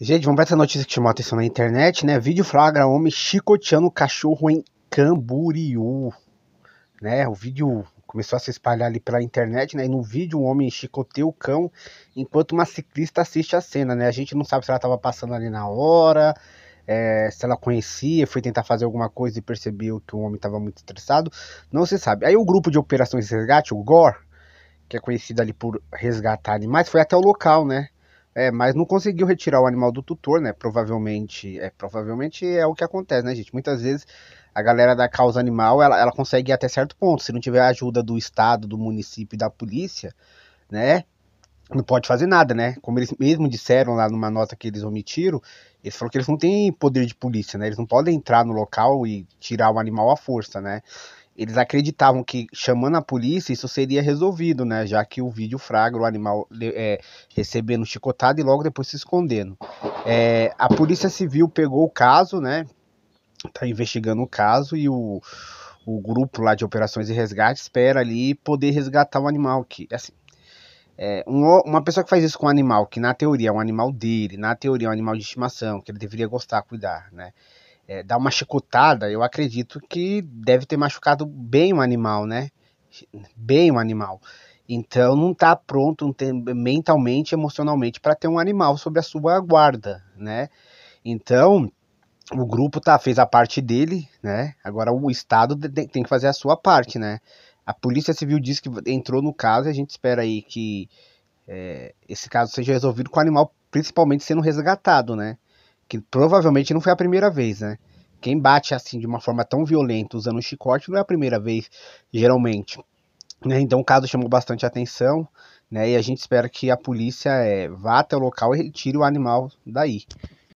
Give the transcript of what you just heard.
Gente, vamos para essa notícia que chamou a atenção na internet, né? Vídeo flagra homem chicoteando cachorro em Camboriú. Né? O vídeo começou a se espalhar ali pela internet, né? E no vídeo um homem chicoteia o cão enquanto uma ciclista assiste a cena, né? A gente não sabe se ela estava passando ali na hora, é, se ela conhecia, foi tentar fazer alguma coisa e percebeu que o homem estava muito estressado, não se sabe. Aí o grupo de operações de resgate, o GOR, que é conhecido ali por resgatar animais, foi até o local, né? É, mas não conseguiu retirar o animal do tutor, né? Provavelmente é, provavelmente é o que acontece, né, gente? Muitas vezes a galera da causa animal, ela, ela consegue ir até certo ponto. Se não tiver a ajuda do estado, do município e da polícia, né? Não pode fazer nada, né? Como eles mesmo disseram lá numa nota que eles omitiram, eles falaram que eles não têm poder de polícia, né? Eles não podem entrar no local e tirar o animal à força, né? eles acreditavam que chamando a polícia isso seria resolvido, né? Já que o vídeo fraga o animal é, recebendo chicotada e logo depois se escondendo. É, a polícia civil pegou o caso, né? Tá investigando o caso e o, o grupo lá de operações e resgate espera ali poder resgatar o animal aqui. assim, é, uma pessoa que faz isso com um animal, que na teoria é um animal dele, na teoria é um animal de estimação, que ele deveria gostar, cuidar, né? é, dar uma chicotada, eu acredito que deve ter machucado bem o animal, né? Bem o animal. Então não está pronto mentalmente, emocionalmente para ter um animal sobre a sua guarda, né? Então o grupo tá fez a parte dele, né? Agora o estado tem que fazer a sua parte, né? A polícia civil diz que entrou no caso e a gente espera aí que é, esse caso seja resolvido com o animal principalmente sendo resgatado, né? que provavelmente não foi a primeira vez, né? Quem bate assim de uma forma tão violenta usando um chicote não é a primeira vez, geralmente. Né? Então o caso chamou bastante atenção, né? E a gente espera que a polícia é, vá até o local e retire o animal daí.